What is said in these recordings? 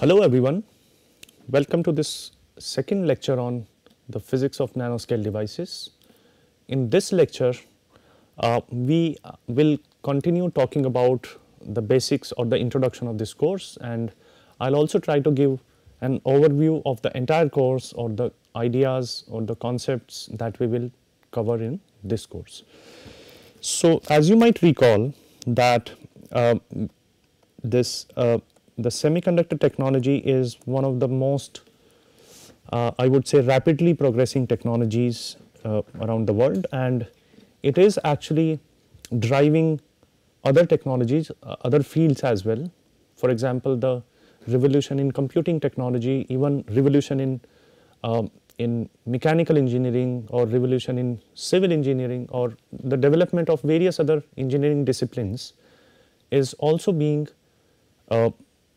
Hello everyone, welcome to this second lecture on the physics of nanoscale devices. In this lecture, uh, we will continue talking about the basics or the introduction of this course and I will also try to give an overview of the entire course or the ideas or the concepts that we will cover in this course. So, as you might recall that uh, this uh, the semiconductor technology is one of the most, uh, I would say, rapidly progressing technologies uh, around the world and it is actually driving other technologies, uh, other fields as well. For example, the revolution in computing technology, even revolution in, um, in mechanical engineering or revolution in civil engineering or the development of various other engineering disciplines is also being uh,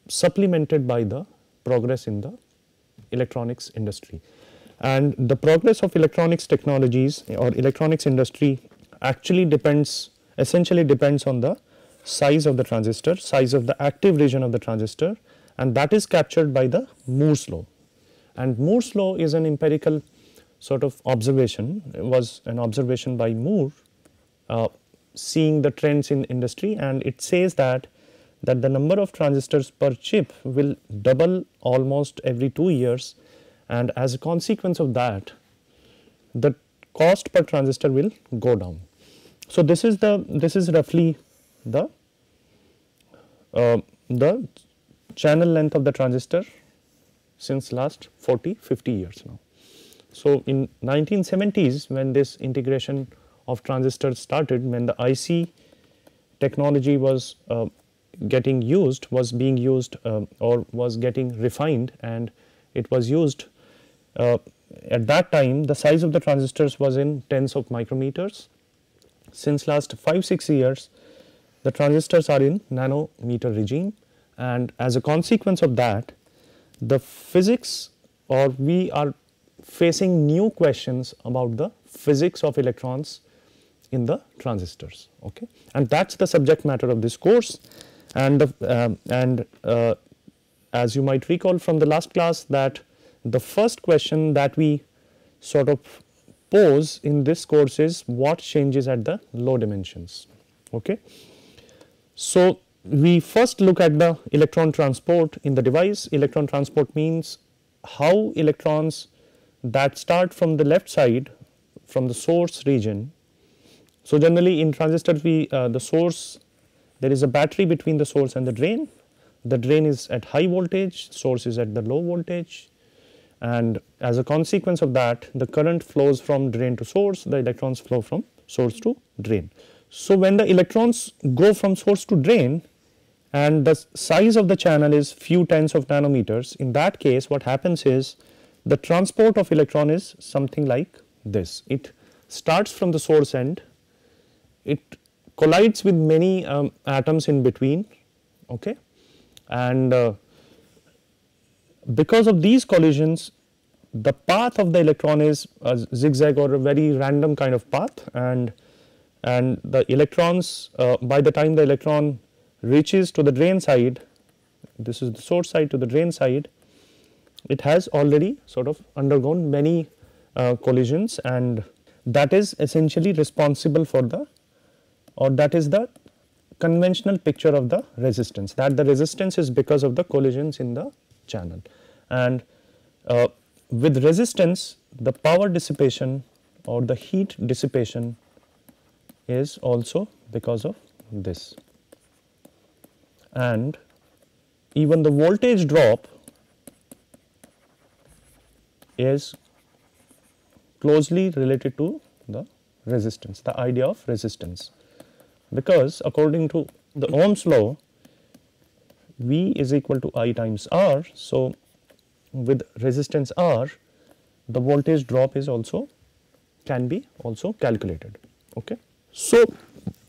supplemented by the progress in the electronics industry. And the progress of electronics technologies or electronics industry actually depends essentially depends on the size of the transistor, size of the active region of the transistor and that is captured by the Moore's law. And Moore's law is an empirical sort of observation, it was an observation by Moore uh, seeing the trends in industry and it says that that the number of transistors per chip will double almost every 2 years and as a consequence of that the cost per transistor will go down. So, this is the this is roughly the uh, the channel length of the transistor since last 40 50 years now. So, in 1970s when this integration of transistors started when the IC technology was uh, getting used was being used uh, or was getting refined and it was used uh, at that time the size of the transistors was in tens of micrometers. Since last 5-6 years the transistors are in nanometer regime and as a consequence of that the physics or we are facing new questions about the physics of electrons in the transistors okay and that's the subject matter of this course and the, uh, and uh, as you might recall from the last class that the first question that we sort of pose in this course is what changes at the low dimensions. Okay. So, we first look at the electron transport in the device. Electron transport means how electrons that start from the left side from the source region. So, generally in transistors we uh, the source there is a battery between the source and the drain. The drain is at high voltage, source is at the low voltage and as a consequence of that the current flows from drain to source, the electrons flow from source to drain. So, when the electrons go from source to drain and the size of the channel is few tens of nanometers, in that case what happens is the transport of electron is something like this. It starts from the source end, it collides with many um, atoms in between okay and uh, because of these collisions the path of the electron is a zigzag or a very random kind of path and and the electrons uh, by the time the electron reaches to the drain side this is the source side to the drain side it has already sort of undergone many uh, collisions and that is essentially responsible for the or that is the conventional picture of the resistance that the resistance is because of the collisions in the channel and uh, with resistance the power dissipation or the heat dissipation is also because of this and even the voltage drop is closely related to the resistance, the idea of resistance because according to the Ohm's law V is equal to I times R. So, with resistance R the voltage drop is also can be also calculated. Okay. So,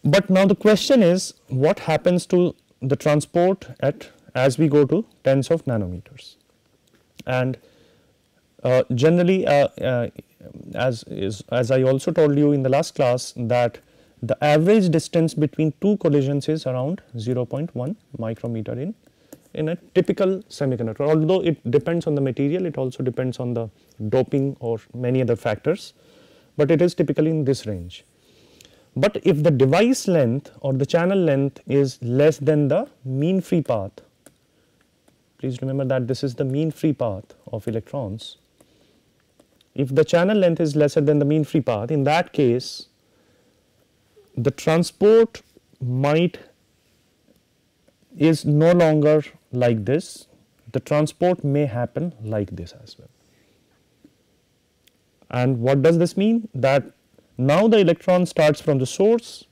but now the question is what happens to the transport at as we go to tens of nanometers and uh, generally uh, uh, as is as I also told you in the last class that the average distance between two collisions is around 0.1 micrometer in, in a typical semiconductor. Although it depends on the material, it also depends on the doping or many other factors, but it is typically in this range. But if the device length or the channel length is less than the mean free path, please remember that this is the mean free path of electrons. If the channel length is lesser than the mean free path, in that case the transport might is no longer like this, the transport may happen like this as well. And what does this mean? That now the electron starts from the source,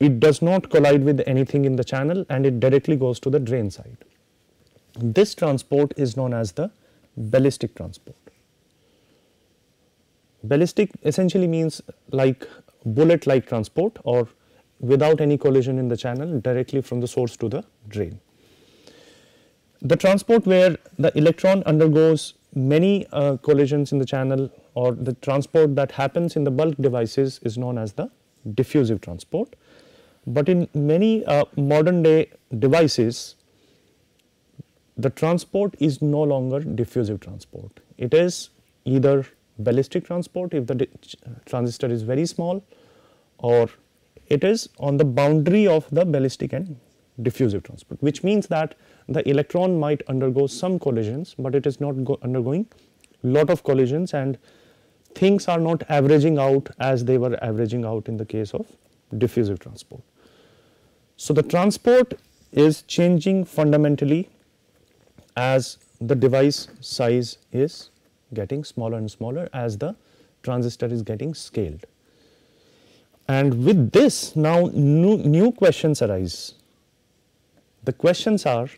it does not collide with anything in the channel and it directly goes to the drain side. This transport is known as the ballistic transport. Ballistic essentially means like bullet like transport or without any collision in the channel directly from the source to the drain. The transport where the electron undergoes many uh, collisions in the channel or the transport that happens in the bulk devices is known as the diffusive transport. But in many uh, modern day devices, the transport is no longer diffusive transport. It is either ballistic transport if the transistor is very small or it is on the boundary of the ballistic and diffusive transport which means that the electron might undergo some collisions, but it is not undergoing lot of collisions and things are not averaging out as they were averaging out in the case of diffusive transport. So, the transport is changing fundamentally as the device size is getting smaller and smaller as the transistor is getting scaled. And with this now new, new questions arise. The questions are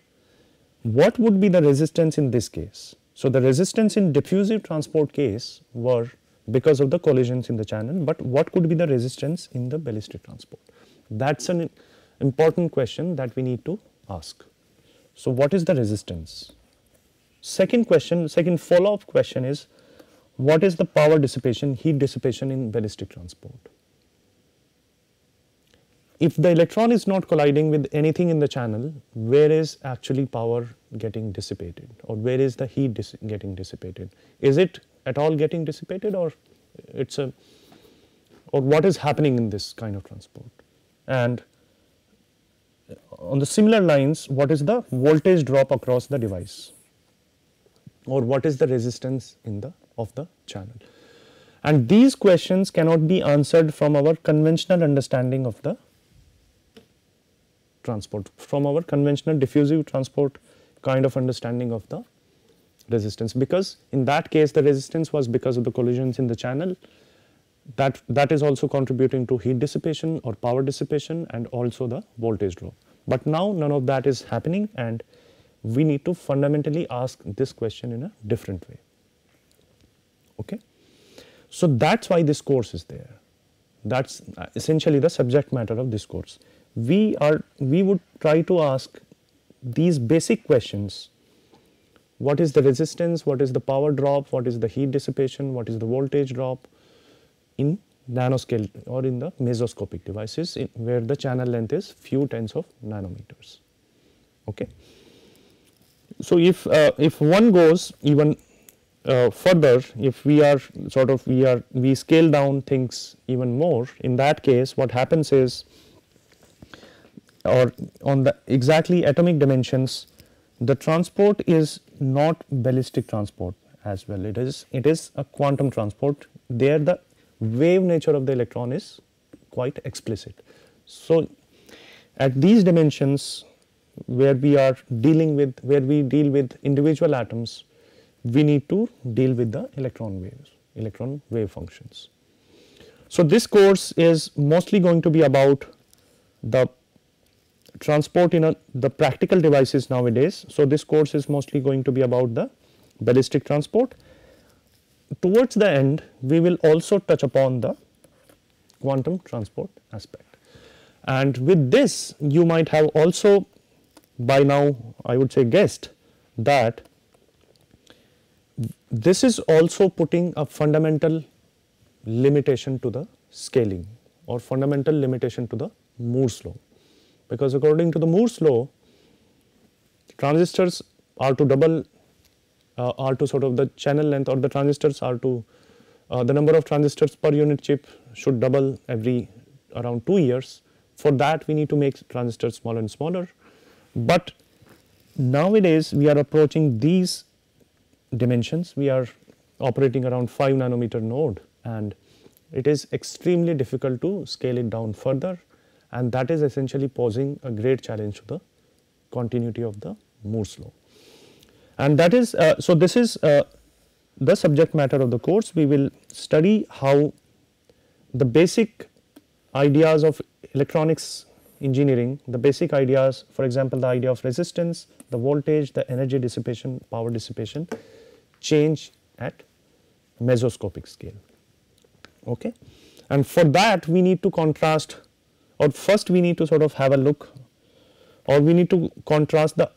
what would be the resistance in this case? So, the resistance in diffusive transport case were because of the collisions in the channel, but what could be the resistance in the ballistic transport? That is an important question that we need to ask. So, what is the resistance? Second question, second follow up question is what is the power dissipation, heat dissipation in ballistic transport? If the electron is not colliding with anything in the channel, where is actually power getting dissipated or where is the heat dis getting dissipated? Is it at all getting dissipated or it's a or what is happening in this kind of transport? And on the similar lines, what is the voltage drop across the device? or what is the resistance in the of the channel. And these questions cannot be answered from our conventional understanding of the transport, from our conventional diffusive transport kind of understanding of the resistance because in that case the resistance was because of the collisions in the channel that that is also contributing to heat dissipation or power dissipation and also the voltage drop. But now none of that is happening and we need to fundamentally ask this question in a different way. Okay? So that's why this course is there. That's uh, essentially the subject matter of this course. We are we would try to ask these basic questions. What is the resistance? What is the power drop? What is the heat dissipation? What is the voltage drop? In nanoscale or in the mesoscopic devices in, where the channel length is few tens of nanometers. Okay so if uh, if one goes even uh, further if we are sort of we are we scale down things even more in that case what happens is or on the exactly atomic dimensions the transport is not ballistic transport as well it is it is a quantum transport there the wave nature of the electron is quite explicit so at these dimensions where we are dealing with, where we deal with individual atoms, we need to deal with the electron waves, electron wave functions. So, this course is mostly going to be about the transport in a, the practical devices nowadays. So, this course is mostly going to be about the ballistic transport. Towards the end, we will also touch upon the quantum transport aspect. And with this, you might have also by now I would say guessed that this is also putting a fundamental limitation to the scaling or fundamental limitation to the Moore's law. Because according to the Moore's law, transistors are to double uh, are to sort of the channel length or the transistors are to uh, the number of transistors per unit chip should double every around 2 years. For that we need to make transistors smaller and smaller but nowadays we are approaching these dimensions, we are operating around 5 nanometer node and it is extremely difficult to scale it down further and that is essentially posing a great challenge to the continuity of the Moore's law. And that is, uh, so this is uh, the subject matter of the course, we will study how the basic ideas of electronics engineering, the basic ideas, for example, the idea of resistance, the voltage, the energy dissipation, power dissipation change at mesoscopic scale. Okay? And for that we need to contrast or first we need to sort of have a look or we need to contrast the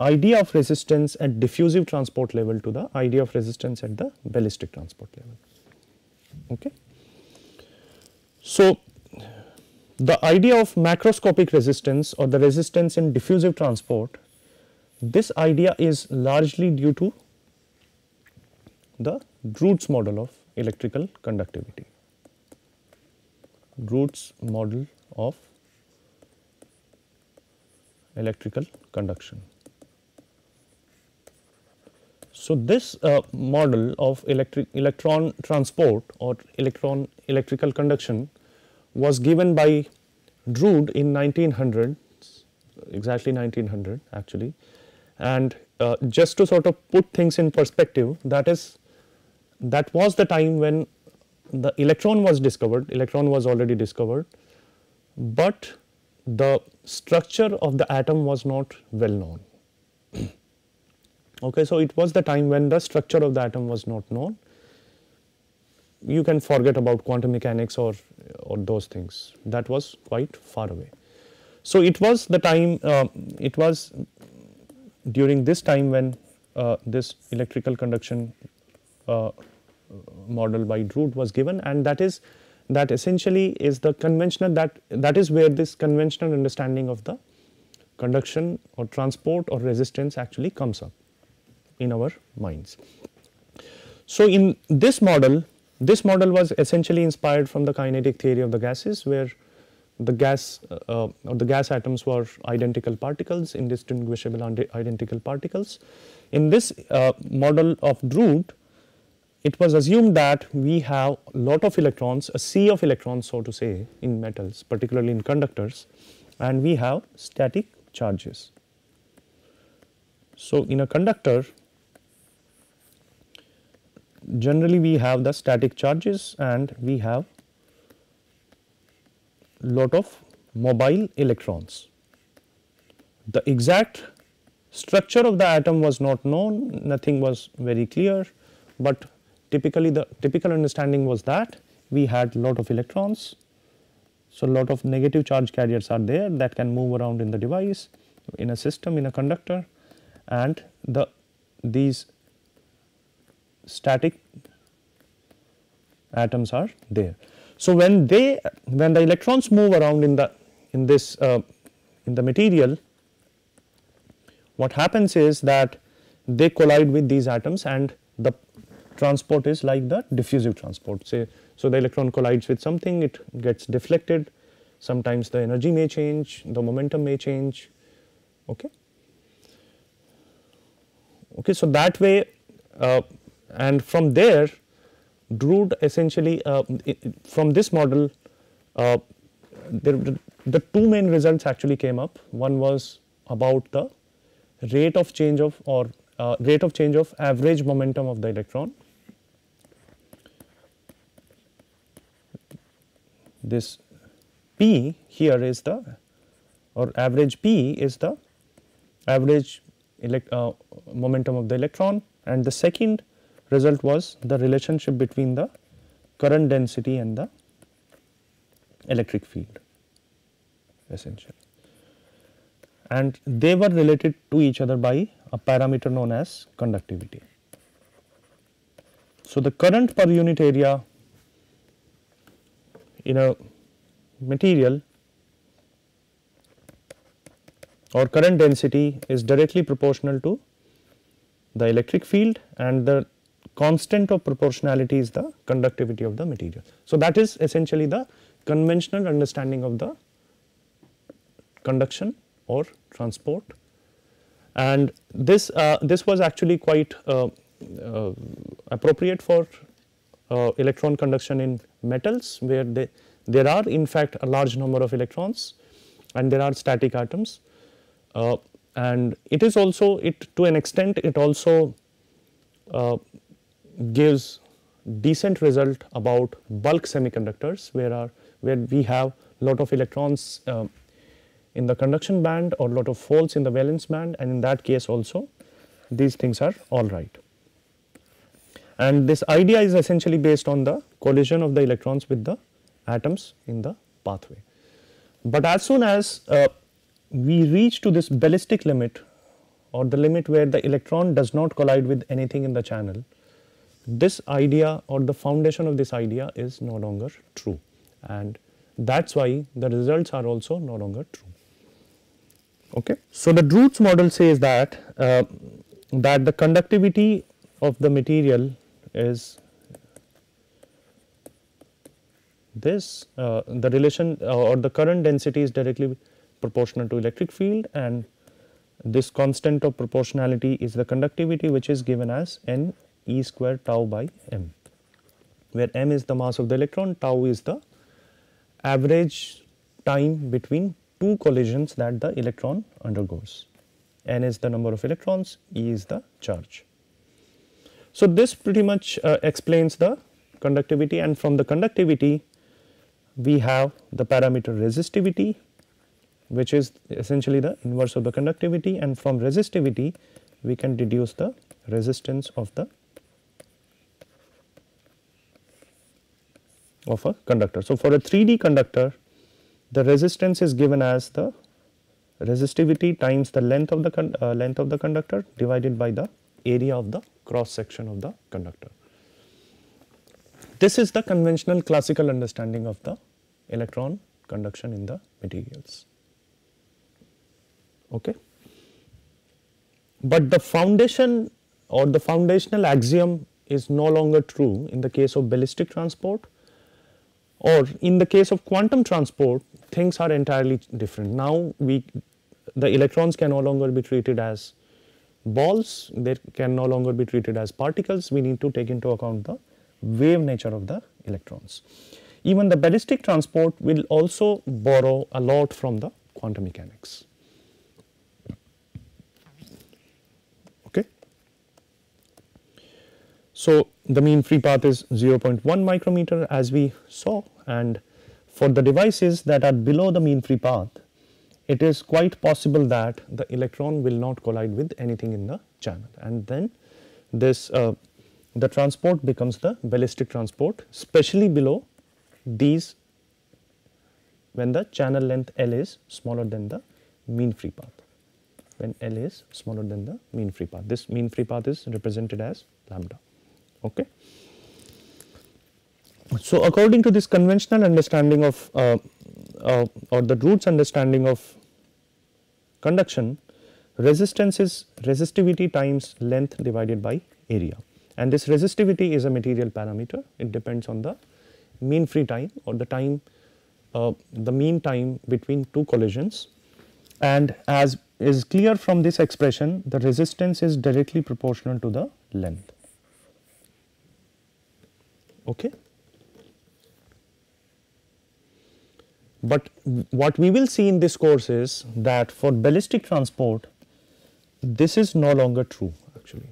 idea of resistance at diffusive transport level to the idea of resistance at the ballistic transport level. Okay? So, the idea of macroscopic resistance or the resistance in diffusive transport, this idea is largely due to the Drude's model of electrical conductivity. Drude's model of electrical conduction. So, this uh, model of electric electron transport or electron electrical conduction was given by Drude in 1900, exactly 1900 actually. And uh, just to sort of put things in perspective that is that was the time when the electron was discovered, electron was already discovered, but the structure of the atom was not well known. okay, so, it was the time when the structure of the atom was not known you can forget about quantum mechanics or, or those things that was quite far away. So, it was the time uh, it was during this time when uh, this electrical conduction uh, model by Drude was given and that is that essentially is the conventional that that is where this conventional understanding of the conduction or transport or resistance actually comes up in our minds. So, in this model this model was essentially inspired from the kinetic theory of the gases where the gas uh, or uh, the gas atoms were identical particles, indistinguishable identical particles. In this uh, model of Drude, it was assumed that we have a lot of electrons, a sea of electrons so to say in metals, particularly in conductors and we have static charges. So, in a conductor generally we have the static charges and we have lot of mobile electrons. The exact structure of the atom was not known, nothing was very clear, but typically the typical understanding was that we had lot of electrons. So, lot of negative charge carriers are there that can move around in the device, in a system, in a conductor and the these static atoms are there. So, when they when the electrons move around in the in this uh, in the material what happens is that they collide with these atoms and the transport is like the diffusive transport say so the electron collides with something it gets deflected sometimes the energy may change the momentum may change okay okay so that way uh, and from there drew essentially uh, it, from this model uh, the, the two main results actually came up. One was about the rate of change of or uh, rate of change of average momentum of the electron. This P here is the or average P is the average elect, uh, momentum of the electron and the second result was the relationship between the current density and the electric field essentially. And they were related to each other by a parameter known as conductivity. So, the current per unit area in a material or current density is directly proportional to the electric field and the constant of proportionality is the conductivity of the material. So, that is essentially the conventional understanding of the conduction or transport and this uh, this was actually quite uh, uh, appropriate for uh, electron conduction in metals where they, there are in fact a large number of electrons and there are static atoms uh, and it is also it to an extent it also uh, gives decent result about bulk semiconductors where are where we have lot of electrons um, in the conduction band or lot of holes in the valence band and in that case also these things are all right. And this idea is essentially based on the collision of the electrons with the atoms in the pathway. But as soon as uh, we reach to this ballistic limit or the limit where the electron does not collide with anything in the channel, this idea or the foundation of this idea is no longer true and that's why the results are also no longer true. Okay. So, the Drude's model says that, uh, that the conductivity of the material is this uh, the relation uh, or the current density is directly proportional to electric field and this constant of proportionality is the conductivity which is given as N E square tau by m, where m is the mass of the electron, tau is the average time between two collisions that the electron undergoes. n is the number of electrons, E is the charge. So, this pretty much uh, explains the conductivity and from the conductivity we have the parameter resistivity which is essentially the inverse of the conductivity and from resistivity we can deduce the resistance of the of a conductor. So, for a 3D conductor, the resistance is given as the resistivity times the length of the uh, length of the conductor divided by the area of the cross section of the conductor. This is the conventional classical understanding of the electron conduction in the materials. Okay. But the foundation or the foundational axiom is no longer true in the case of ballistic transport or in the case of quantum transport things are entirely different. Now we the electrons can no longer be treated as balls, they can no longer be treated as particles, we need to take into account the wave nature of the electrons. Even the ballistic transport will also borrow a lot from the quantum mechanics. Okay. So, the mean free path is 0.1 micrometer as we saw and for the devices that are below the mean free path, it is quite possible that the electron will not collide with anything in the channel and then this uh, the transport becomes the ballistic transport especially below these when the channel length L is smaller than the mean free path when L is smaller than the mean free path. This mean free path is represented as lambda. Okay. So, according to this conventional understanding of uh, uh, or the Roots understanding of conduction, resistance is resistivity times length divided by area and this resistivity is a material parameter it depends on the mean free time or the time uh, the mean time between two collisions and as is clear from this expression the resistance is directly proportional to the length. Okay. But what we will see in this course is that for ballistic transport, this is no longer true actually.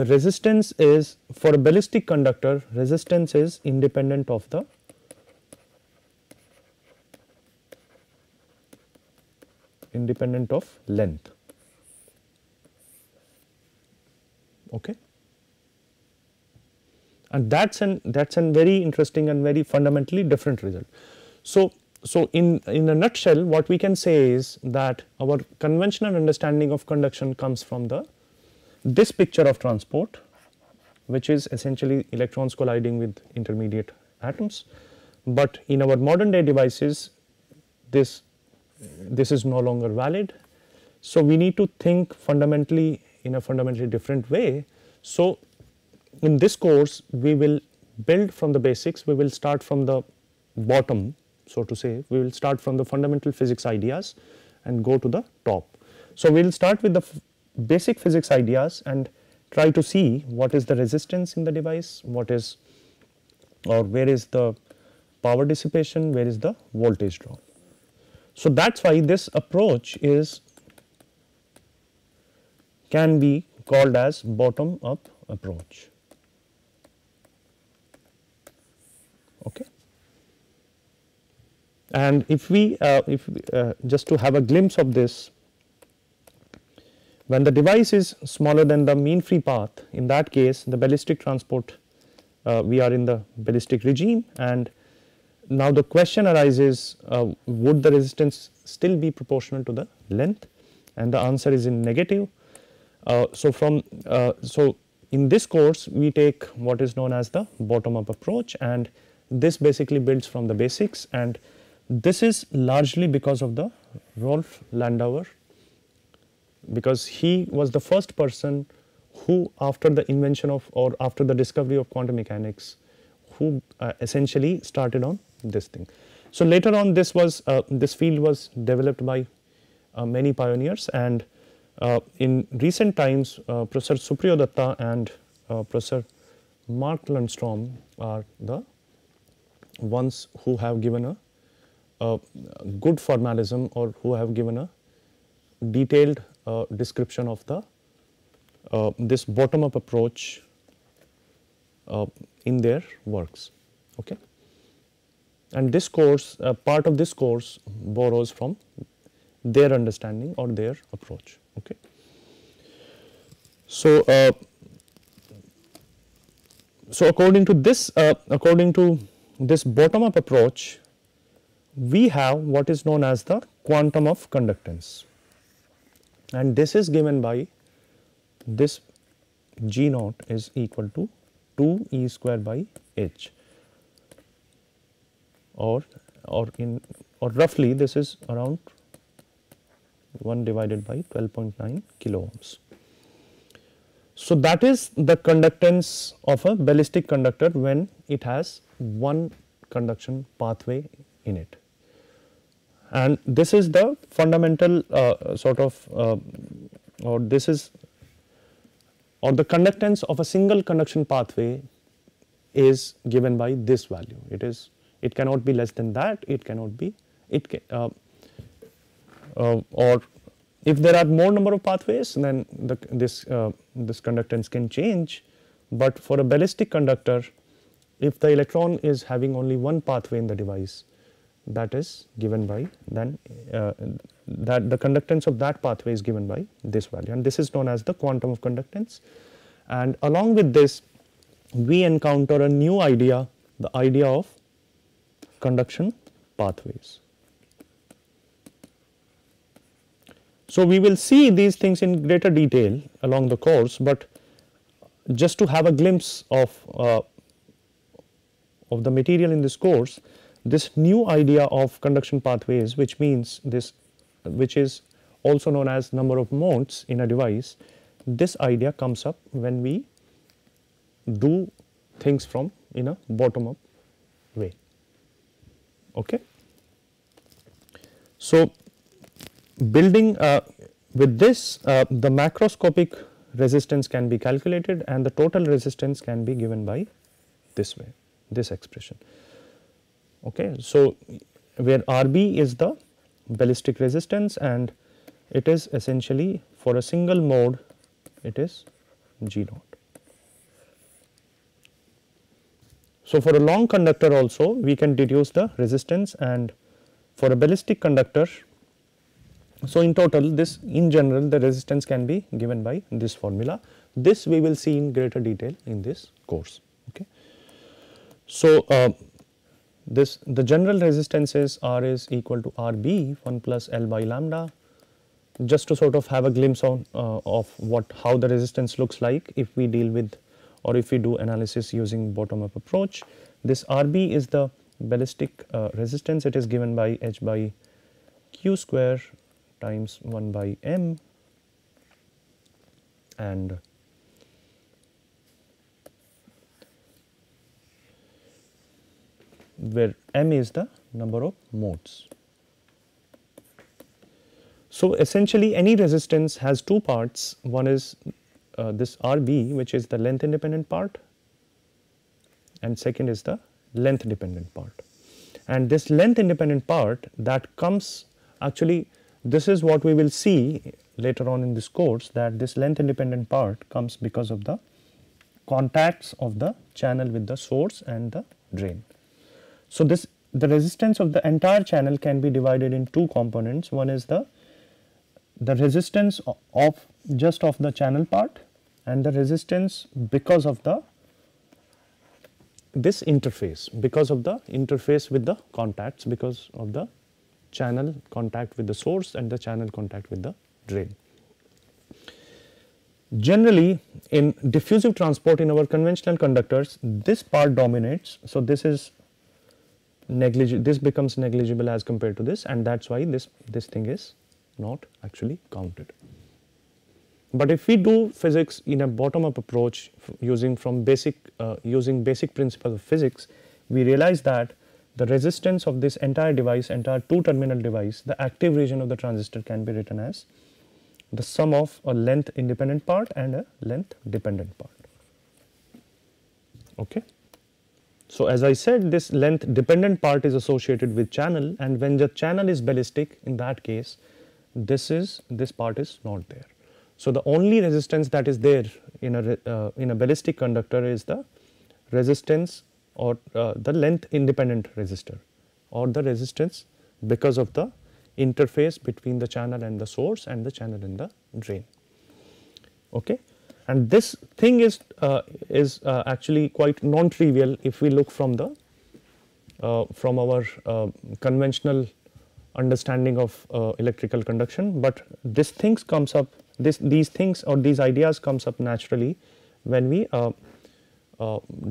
The resistance is for a ballistic conductor, resistance is independent of the independent of length. Okay and that is an that is an very interesting and very fundamentally different result. So, so in, in a nutshell what we can say is that our conventional understanding of conduction comes from the this picture of transport which is essentially electrons colliding with intermediate atoms, but in our modern day devices this this is no longer valid. So, we need to think fundamentally in a fundamentally different way. So, in this course we will build from the basics, we will start from the bottom so to say, we will start from the fundamental physics ideas and go to the top. So, we will start with the basic physics ideas and try to see what is the resistance in the device, what is or where is the power dissipation, where is the voltage drop. So, that is why this approach is can be called as bottom up approach. Okay. And if we uh, if uh, just to have a glimpse of this, when the device is smaller than the mean free path, in that case the ballistic transport uh, we are in the ballistic regime and now the question arises uh, would the resistance still be proportional to the length and the answer is in negative. Uh, so from uh, so in this course we take what is known as the bottom up approach and this basically builds from the basics and this is largely because of the Rolf Landauer because he was the first person who after the invention of or after the discovery of quantum mechanics who uh, essentially started on this thing. So, later on this was uh, this field was developed by uh, many pioneers and uh, in recent times uh, Professor Supriyo Datta and uh, Professor Mark Lundstrom are the ones who have given a, a good formalism or who have given a detailed uh, description of the uh, this bottom up approach uh, in their works. Okay. And this course uh, part of this course borrows from their understanding or their approach. Okay. So, uh, so according to this uh, according to this bottom up approach, we have what is known as the quantum of conductance and this is given by this G naught is equal to 2 E square by H or or in or roughly this is around 1 divided by 12.9 kilo ohms. So, that is the conductance of a ballistic conductor when it has one conduction pathway in it. And this is the fundamental uh, sort of uh, or this is or the conductance of a single conduction pathway is given by this value. It is it cannot be less than that, it cannot be it can, uh, uh, or if there are more number of pathways then the, this, uh, this conductance can change, but for a ballistic conductor if the electron is having only one pathway in the device that is given by then uh, that the conductance of that pathway is given by this value and this is known as the quantum of conductance. And along with this we encounter a new idea the idea of conduction pathways. So, we will see these things in greater detail along the course, but just to have a glimpse of uh, of the material in this course, this new idea of conduction pathways, which means this, which is also known as number of modes in a device, this idea comes up when we do things from in a bottom up way. Okay. So, building uh, with this uh, the macroscopic resistance can be calculated and the total resistance can be given by this way this expression. Okay. So, where RB is the ballistic resistance and it is essentially for a single mode it is G naught. So, for a long conductor also we can deduce the resistance and for a ballistic conductor. So, in total this in general the resistance can be given by this formula. This we will see in greater detail in this course. Okay. So, uh, this the general resistance is R is equal to RB 1 plus L by lambda just to sort of have a glimpse on uh, of what how the resistance looks like if we deal with or if we do analysis using bottom up approach. This RB is the ballistic uh, resistance it is given by H by Q square times 1 by M and where m is the number of modes. So, essentially any resistance has two parts, one is uh, this RB which is the length independent part and second is the length dependent part. And this length independent part that comes actually this is what we will see later on in this course that this length independent part comes because of the contacts of the channel with the source and the drain. So, this the resistance of the entire channel can be divided in two components. One is the the resistance of just of the channel part and the resistance because of the this interface because of the interface with the contacts because of the channel contact with the source and the channel contact with the drain. Generally in diffusive transport in our conventional conductors this part dominates. So, this is negligible this becomes negligible as compared to this and that's why this this thing is not actually counted but if we do physics in a bottom up approach using from basic uh, using basic principles of physics we realize that the resistance of this entire device entire two terminal device the active region of the transistor can be written as the sum of a length independent part and a length dependent part okay so, as I said this length dependent part is associated with channel and when the channel is ballistic in that case this is this part is not there. So, the only resistance that is there in a uh, in a ballistic conductor is the resistance or uh, the length independent resistor or the resistance because of the interface between the channel and the source and the channel and the drain. Okay and this thing is uh, is uh, actually quite non-trivial if we look from the uh, from our uh, conventional understanding of uh, electrical conduction. But this things comes up this these things or these ideas comes up naturally when we uh,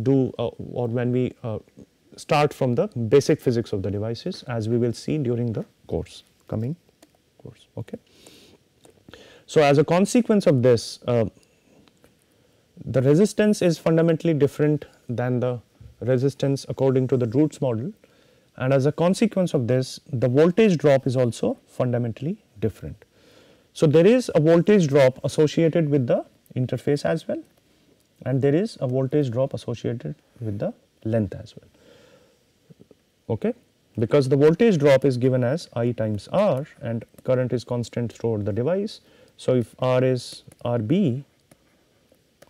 do or when we start from the basic physics of the devices as we will see during the course coming course. Okay. So, as a consequence of this the resistance is fundamentally different than the resistance according to the Drude's model and as a consequence of this the voltage drop is also fundamentally different. So, there is a voltage drop associated with the interface as well and there is a voltage drop associated with the length as well okay because the voltage drop is given as I times R and current is constant throughout the device. So, if R is RB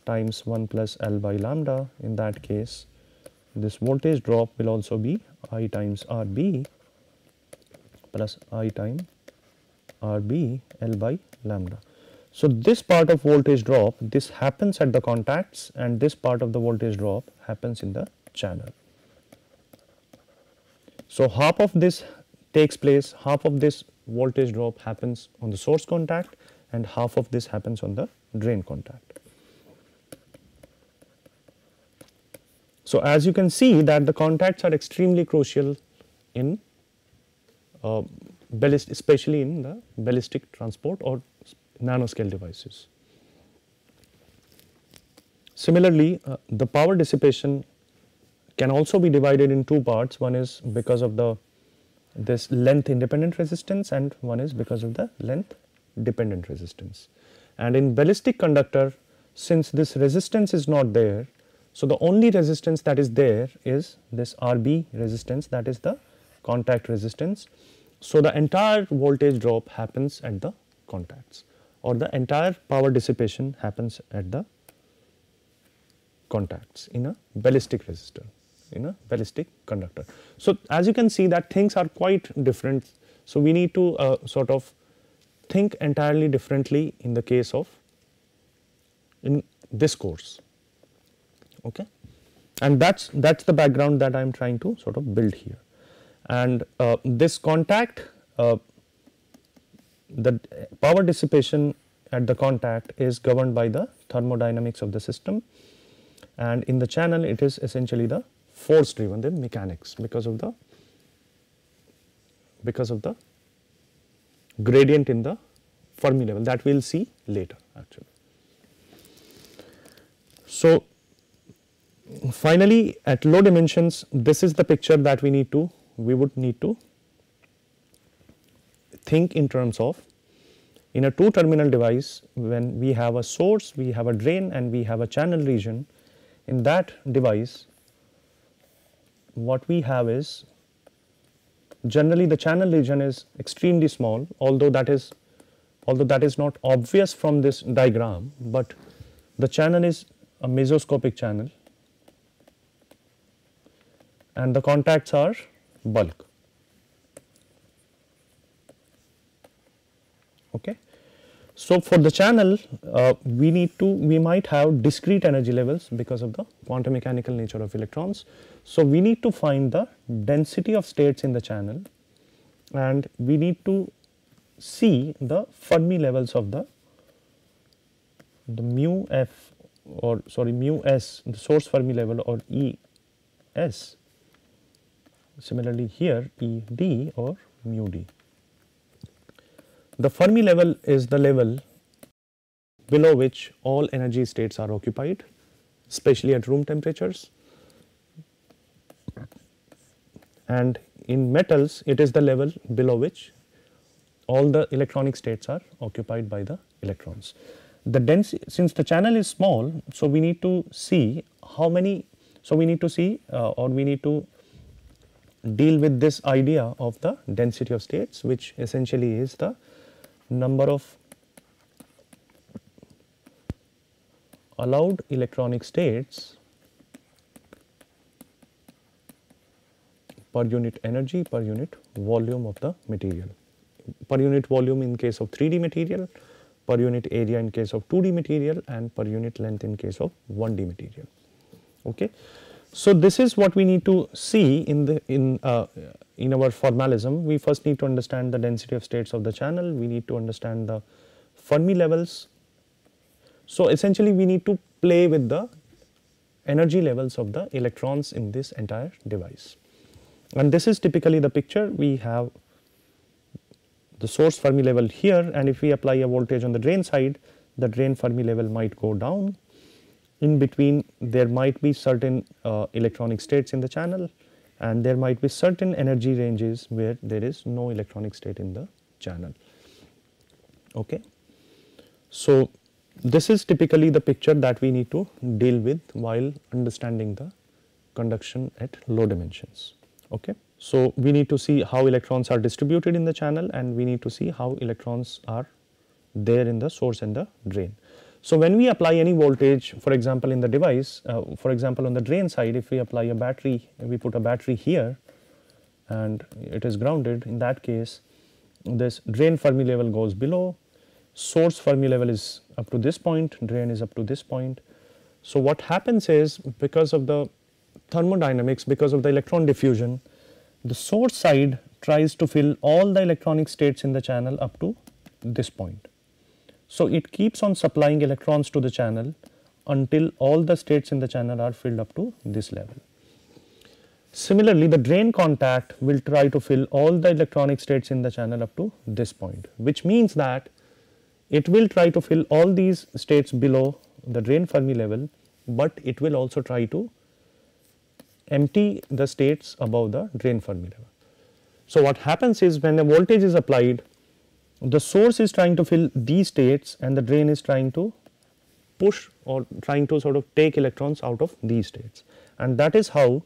times 1 plus L by lambda in that case this voltage drop will also be I times RB plus I time RB L by lambda. So, this part of voltage drop this happens at the contacts and this part of the voltage drop happens in the channel. So, half of this takes place half of this voltage drop happens on the source contact and half of this happens on the drain contact. So, as you can see that the contacts are extremely crucial in uh, ballist especially in the ballistic transport or nanoscale devices. Similarly, uh, the power dissipation can also be divided in two parts one is because of the this length independent resistance and one is because of the length dependent resistance. And in ballistic conductor since this resistance is not there so, the only resistance that is there is this RB resistance that is the contact resistance. So, the entire voltage drop happens at the contacts or the entire power dissipation happens at the contacts in a ballistic resistor in a ballistic conductor. So, as you can see that things are quite different. So, we need to uh, sort of think entirely differently in the case of in this course okay and that's that's the background that I am trying to sort of build here and uh, this contact uh, the power dissipation at the contact is governed by the thermodynamics of the system and in the channel it is essentially the force driven the mechanics because of the because of the gradient in the Fermi level that we will see later actually. So, finally, at low dimensions this is the picture that we need to we would need to think in terms of in a two terminal device when we have a source, we have a drain and we have a channel region in that device what we have is generally the channel region is extremely small although that is although that is not obvious from this diagram, but the channel is a mesoscopic channel and the contacts are bulk. Okay. So, for the channel uh, we need to we might have discrete energy levels because of the quantum mechanical nature of electrons. So, we need to find the density of states in the channel and we need to see the Fermi levels of the the mu f or sorry mu s the source Fermi level or E s similarly here E d or mu d. The Fermi level is the level below which all energy states are occupied, especially at room temperatures. And in metals, it is the level below which all the electronic states are occupied by the electrons. The density, since the channel is small, so we need to see how many, so we need to see uh, or we need to deal with this idea of the density of states which essentially is the number of allowed electronic states per unit energy per unit volume of the material, per unit volume in case of 3D material, per unit area in case of 2D material and per unit length in case of 1D material. Okay. So, this is what we need to see in the in uh, in our formalism. We first need to understand the density of states of the channel. We need to understand the Fermi levels. So, essentially we need to play with the energy levels of the electrons in this entire device. And this is typically the picture we have the source Fermi level here and if we apply a voltage on the drain side, the drain Fermi level might go down in between there might be certain uh, electronic states in the channel and there might be certain energy ranges where there is no electronic state in the channel. Okay. So, this is typically the picture that we need to deal with while understanding the conduction at low dimensions. Okay. So, we need to see how electrons are distributed in the channel and we need to see how electrons are there in the source and the drain. So, when we apply any voltage for example in the device uh, for example on the drain side if we apply a battery we put a battery here and it is grounded in that case this drain Fermi level goes below source Fermi level is up to this point drain is up to this point. So, what happens is because of the thermodynamics because of the electron diffusion the source side tries to fill all the electronic states in the channel up to this point. So, it keeps on supplying electrons to the channel until all the states in the channel are filled up to this level. Similarly, the drain contact will try to fill all the electronic states in the channel up to this point, which means that it will try to fill all these states below the drain Fermi level, but it will also try to empty the states above the drain Fermi level. So, what happens is when the voltage is applied, the source is trying to fill these states and the drain is trying to push or trying to sort of take electrons out of these states and that is how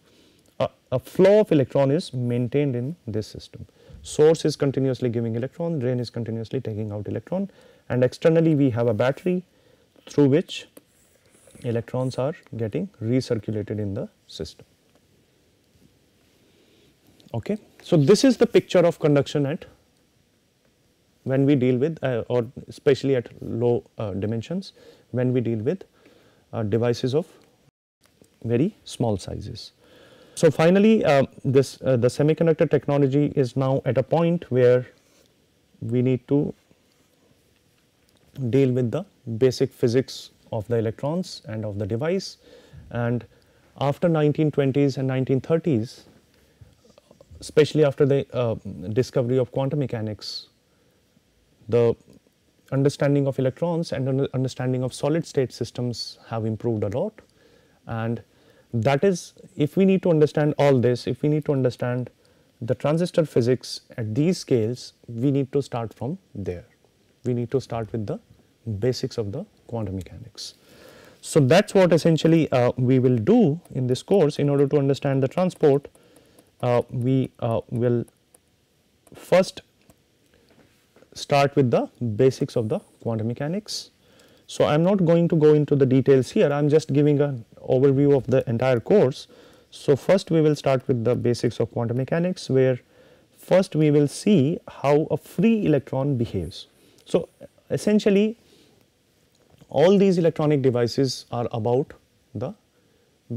a, a, flow of electron is maintained in this system. Source is continuously giving electron, drain is continuously taking out electron and externally we have a battery through which electrons are getting recirculated in the system. Okay. So, this is the picture of conduction at when we deal with uh, or especially at low uh, dimensions when we deal with uh, devices of very small sizes. So finally, uh, this uh, the semiconductor technology is now at a point where we need to deal with the basic physics of the electrons and of the device and after 1920s and 1930s especially after the uh, discovery of quantum mechanics the understanding of electrons and understanding of solid state systems have improved a lot. And that is if we need to understand all this, if we need to understand the transistor physics at these scales, we need to start from there. We need to start with the basics of the quantum mechanics. So, that is what essentially uh, we will do in this course in order to understand the transport. Uh, we uh, will first start with the basics of the quantum mechanics. So, I am not going to go into the details here, I am just giving an overview of the entire course. So, first we will start with the basics of quantum mechanics where first we will see how a free electron behaves. So, essentially all these electronic devices are about the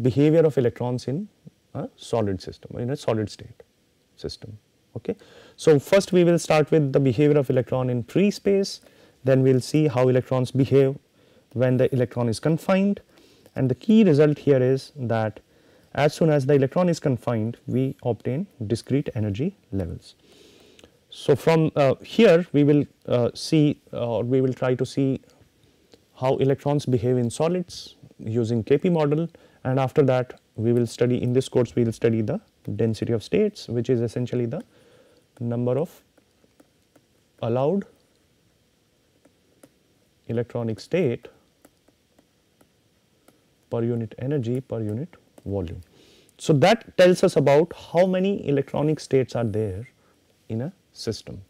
behavior of electrons in a solid system in a solid state system. Okay. So first we will start with the behavior of electron in free space, then we will see how electrons behave when the electron is confined and the key result here is that as soon as the electron is confined we obtain discrete energy levels. So from uh, here we will uh, see or uh, we will try to see how electrons behave in solids using KP model and after that we will study in this course we will study the density of states which is essentially the number of allowed electronic state per unit energy per unit volume. So, that tells us about how many electronic states are there in a system.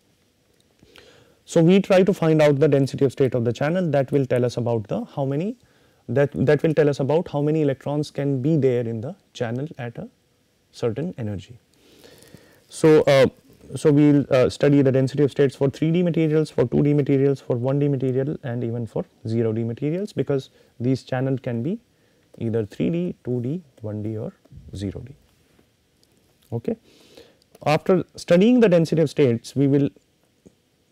So, we try to find out the density of state of the channel that will tell us about the how many that, that will tell us about how many electrons can be there in the channel at a certain energy. So, uh, so we will uh, study the density of states for 3D materials, for 2D materials, for 1D material and even for 0D materials because these channels can be either 3D, 2D, 1D or 0D. Okay. After studying the density of states, we will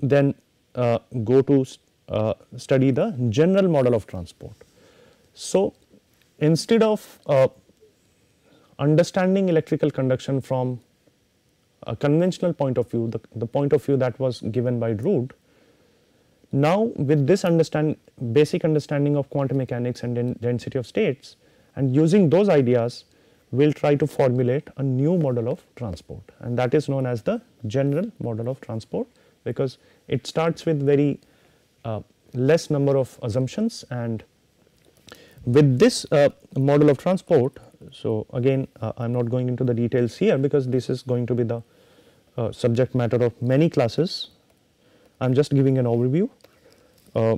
then uh, go to uh, study the general model of transport. So, instead of uh, understanding electrical conduction from a conventional point of view, the, the point of view that was given by Drude. Now, with this understand basic understanding of quantum mechanics and den density of states and using those ideas, we will try to formulate a new model of transport and that is known as the general model of transport because it starts with very uh, less number of assumptions and with this uh, model of transport so again uh, I am not going into the details here because this is going to be the uh, subject matter of many classes. I am just giving an overview. Uh,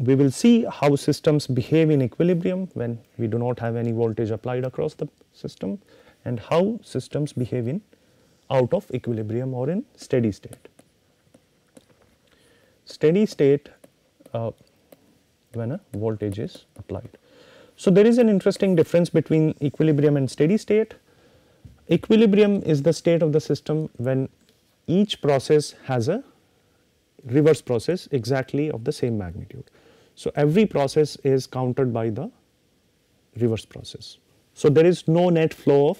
we will see how systems behave in equilibrium when we do not have any voltage applied across the system and how systems behave in out of equilibrium or in steady state. Steady state uh, when a voltage is applied. So, there is an interesting difference between equilibrium and steady state. Equilibrium is the state of the system when each process has a reverse process exactly of the same magnitude. So, every process is countered by the reverse process. So, there is no net flow of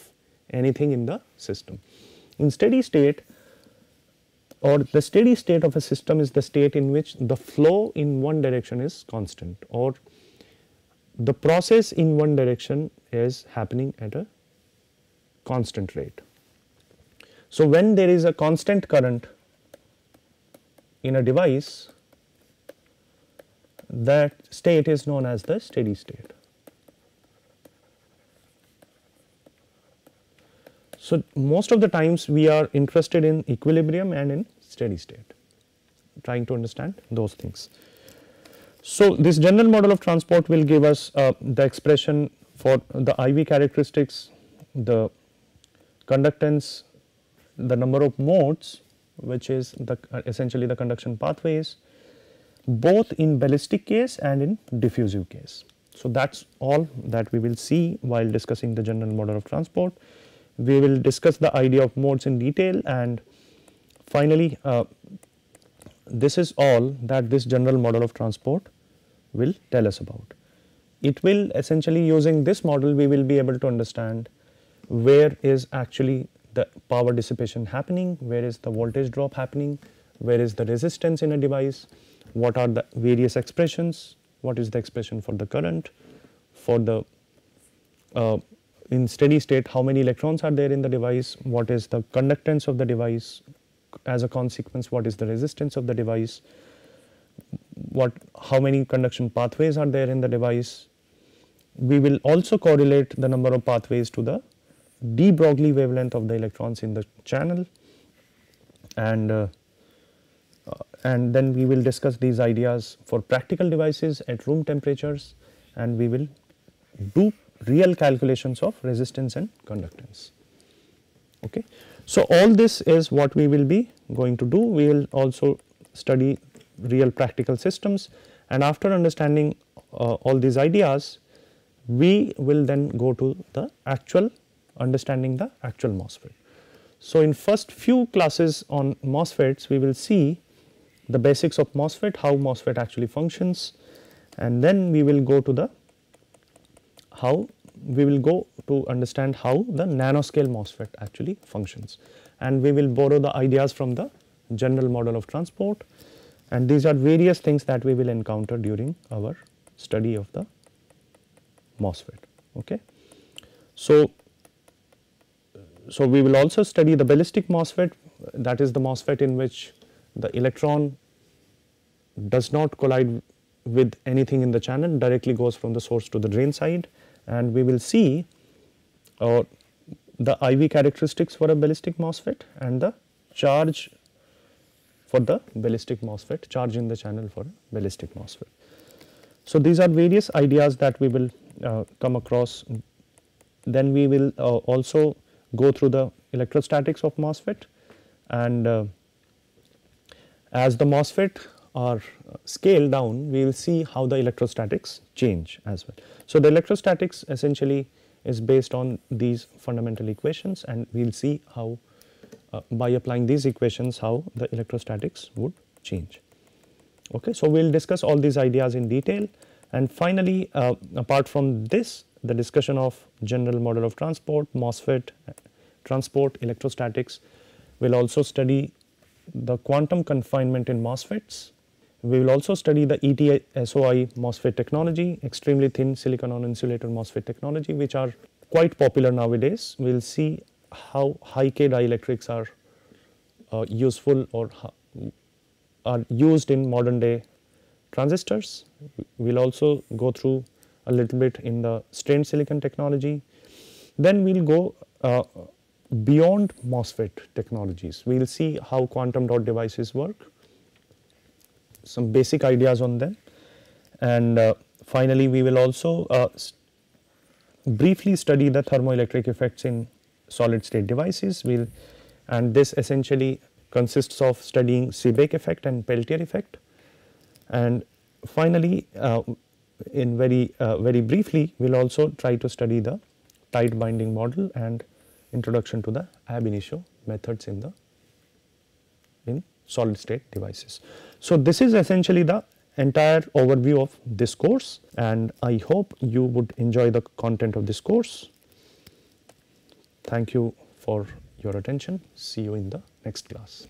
anything in the system. In steady state or the steady state of a system is the state in which the flow in one direction is constant or the process in one direction is happening at a constant rate. So, when there is a constant current in a device that state is known as the steady state. So, most of the times we are interested in equilibrium and in steady state trying to understand those things. So, this general model of transport will give us uh, the expression for the IV characteristics, the conductance, the number of modes which is the uh, essentially the conduction pathways both in ballistic case and in diffusive case. So, that is all that we will see while discussing the general model of transport. We will discuss the idea of modes in detail and finally, uh, this is all that this general model of transport will tell us about. It will essentially using this model we will be able to understand where is actually the power dissipation happening, where is the voltage drop happening, where is the resistance in a device, what are the various expressions, what is the expression for the current, for the uh, in steady state how many electrons are there in the device, what is the conductance of the device, as a consequence what is the resistance of the device, what how many conduction pathways are there in the device. We will also correlate the number of pathways to the de Broglie wavelength of the electrons in the channel and uh, uh, and then we will discuss these ideas for practical devices at room temperatures and we will do real calculations of resistance and conductance. Okay. So, all this is what we will be going to do, we will also study real practical systems and after understanding uh, all these ideas we will then go to the actual understanding the actual MOSFET. So, in first few classes on MOSFETs we will see the basics of MOSFET, how MOSFET actually functions and then we will go to the how we will go to understand how the nanoscale MOSFET actually functions and we will borrow the ideas from the general model of transport and these are various things that we will encounter during our study of the MOSFET. Okay. So, so we will also study the ballistic MOSFET that is the MOSFET in which the electron does not collide with anything in the channel directly goes from the source to the drain side and we will see uh, the IV characteristics for a ballistic MOSFET and the charge for the ballistic MOSFET, charge in the channel for ballistic MOSFET. So, these are various ideas that we will uh, come across. Then we will uh, also go through the electrostatics of MOSFET and uh, as the MOSFET are uh, scaled down, we will see how the electrostatics change as well. So, the electrostatics essentially is based on these fundamental equations and we will see how uh, by applying these equations how the electrostatics would change. Okay, so we will discuss all these ideas in detail and finally uh, apart from this the discussion of general model of transport, MOSFET, transport, electrostatics we will also study the quantum confinement in MOSFETs. We will also study the ETSOI MOSFET technology, extremely thin silicon on insulator MOSFET technology which are quite popular nowadays. We will see how high K dielectrics are uh, useful or are used in modern day transistors. We will also go through a little bit in the strained silicon technology. Then we will go uh, beyond MOSFET technologies. We will see how quantum dot devices work, some basic ideas on them and uh, finally we will also uh, briefly study the thermoelectric effects in solid state devices. We'll, and this essentially consists of studying Seebeck effect and Peltier effect. And finally, uh, in very, uh, very briefly, we will also try to study the tight binding model and introduction to the ab initio methods in the in solid state devices. So, this is essentially the entire overview of this course and I hope you would enjoy the content of this course. Thank you for your attention. See you in the next class.